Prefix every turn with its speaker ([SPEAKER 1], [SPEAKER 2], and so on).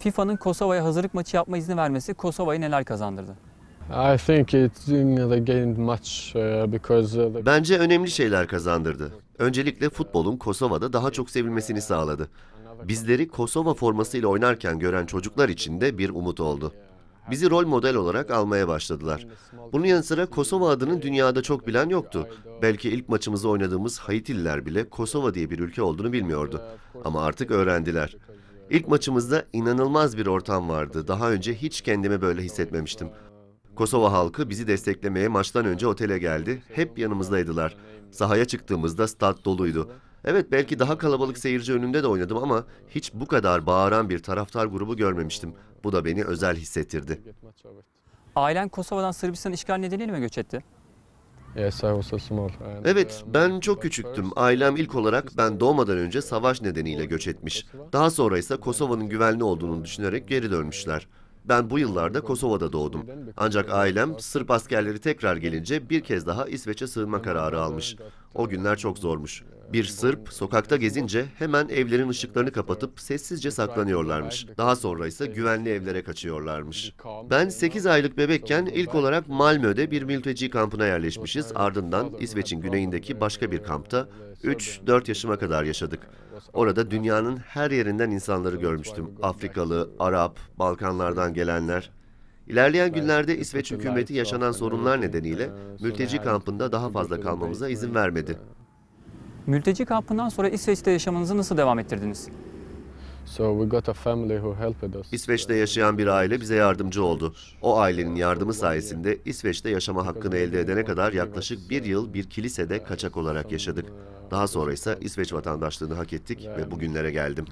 [SPEAKER 1] FIFA'nın Kosova'ya hazırlık maçı yapma izni vermesi Kosova'yı neler kazandırdı? Uh,
[SPEAKER 2] Bence önemli şeyler kazandırdı. Öncelikle futbolun Kosova'da daha çok sevilmesini sağladı. Bizleri Kosova formasıyla oynarken gören çocuklar için de bir umut oldu. Bizi rol model olarak almaya başladılar. Bunun yanı sıra Kosova adının dünyada çok bilen yoktu. Belki ilk maçımızı oynadığımız Haitililer bile Kosova diye bir ülke olduğunu bilmiyordu. Ama artık öğrendiler. İlk maçımızda inanılmaz bir ortam vardı. Daha önce hiç kendimi böyle hissetmemiştim. Kosova halkı bizi desteklemeye maçtan önce otele geldi. Hep yanımızdaydılar. Sahaya çıktığımızda stat doluydu. Evet belki daha kalabalık seyirci önünde de oynadım ama hiç bu kadar bağıran bir taraftar grubu görmemiştim. Bu da beni özel hissettirdi.
[SPEAKER 1] Ailen Kosova'dan Sırbistan işgal nedeniyle mi göç etti? Evet,
[SPEAKER 2] uh, ben çok küçüktüm. Ailem ilk olarak ben doğmadan önce savaş nedeniyle göç etmiş. Daha sonra ise Kosova'nın güvenli olduğunu düşünerek geri dönmüşler. Ben bu yıllarda Kosova'da doğdum. Ancak ailem Sırp askerleri tekrar gelince bir kez daha İsveç'e sığınma kararı almış. O günler çok zormuş. Bir Sırp sokakta gezince hemen evlerin ışıklarını kapatıp sessizce saklanıyorlarmış. Daha sonra ise güvenli evlere kaçıyorlarmış. Ben 8 aylık bebekken ilk olarak Malmö'de bir mülteci kampına yerleşmişiz. Ardından İsveç'in güneyindeki başka bir kampta 3-4 yaşıma kadar yaşadık. Orada dünyanın her yerinden insanları görmüştüm. Afrikalı, Arap, Balkanlardan gelenler. İlerleyen günlerde İsveç hükümeti yaşanan sorunlar nedeniyle mülteci kampında daha fazla kalmamıza izin vermedi.
[SPEAKER 1] Mülteci kampından sonra İsveç'te yaşamınızı nasıl devam ettirdiniz?
[SPEAKER 2] İsveç'te yaşayan bir aile bize yardımcı oldu. O ailenin yardımı sayesinde İsveç'te yaşama hakkını elde edene kadar yaklaşık bir yıl bir kilisede kaçak olarak yaşadık. Daha sonra ise İsveç vatandaşlığını hak ettik ve bugünlere geldim.